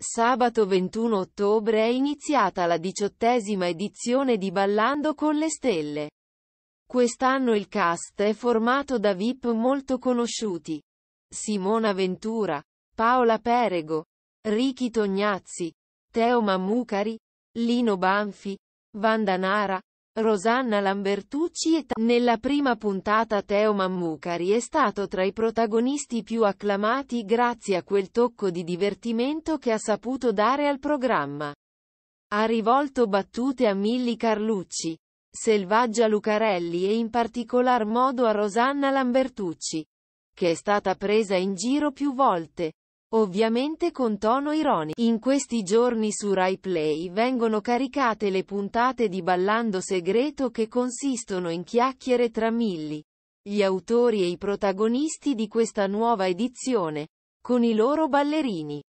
Sabato 21 ottobre è iniziata la diciottesima edizione di Ballando con le Stelle. Quest'anno il cast è formato da VIP molto conosciuti. Simona Ventura, Paola Perego, Ricky Tognazzi, Teo Mammucari, Lino Banfi, Vanda Nara, Rosanna Lambertucci e Nella prima puntata Teo Mammucari è stato tra i protagonisti più acclamati grazie a quel tocco di divertimento che ha saputo dare al programma. Ha rivolto battute a Milli Carlucci, Selvaggia Lucarelli e in particolar modo a Rosanna Lambertucci, che è stata presa in giro più volte, Ovviamente con tono ironico. In questi giorni su Rai Play vengono caricate le puntate di Ballando Segreto che consistono in chiacchiere tra Milli, gli autori e i protagonisti di questa nuova edizione, con i loro ballerini.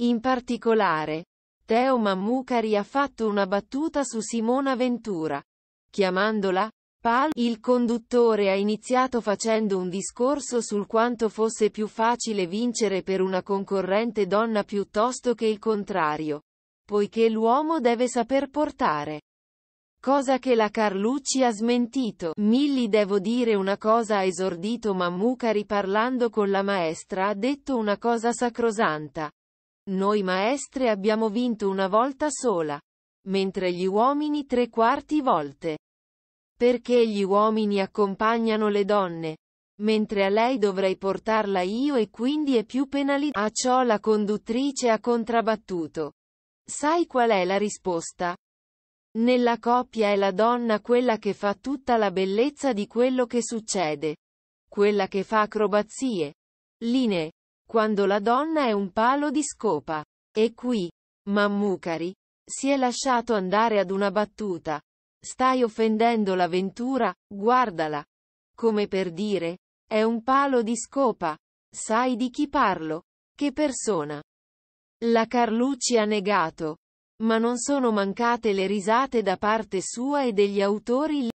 In particolare, Teo Mammucari ha fatto una battuta su Simona Ventura, chiamandola PayPal, il conduttore ha iniziato facendo un discorso sul quanto fosse più facile vincere per una concorrente donna piuttosto che il contrario, poiché l'uomo deve saper portare. Cosa che la Carlucci ha smentito. Milli devo dire una cosa ha esordito Mammuca riparlando con la maestra ha detto una cosa sacrosanta. Noi maestre abbiamo vinto una volta sola. Mentre gli uomini tre quarti volte. Perché gli uomini accompagnano le donne, mentre a lei dovrei portarla io e quindi è più penalizzato. A ciò la conduttrice ha contrabattuto. Sai qual è la risposta? Nella coppia è la donna quella che fa tutta la bellezza di quello che succede. Quella che fa acrobazie. Linee. Quando la donna è un palo di scopa. E qui, Mammucari, si è lasciato andare ad una battuta, Stai offendendo la Ventura, guardala. Come per dire, è un palo di scopa. Sai di chi parlo? Che persona? La Carlucci ha negato. Ma non sono mancate le risate da parte sua e degli autori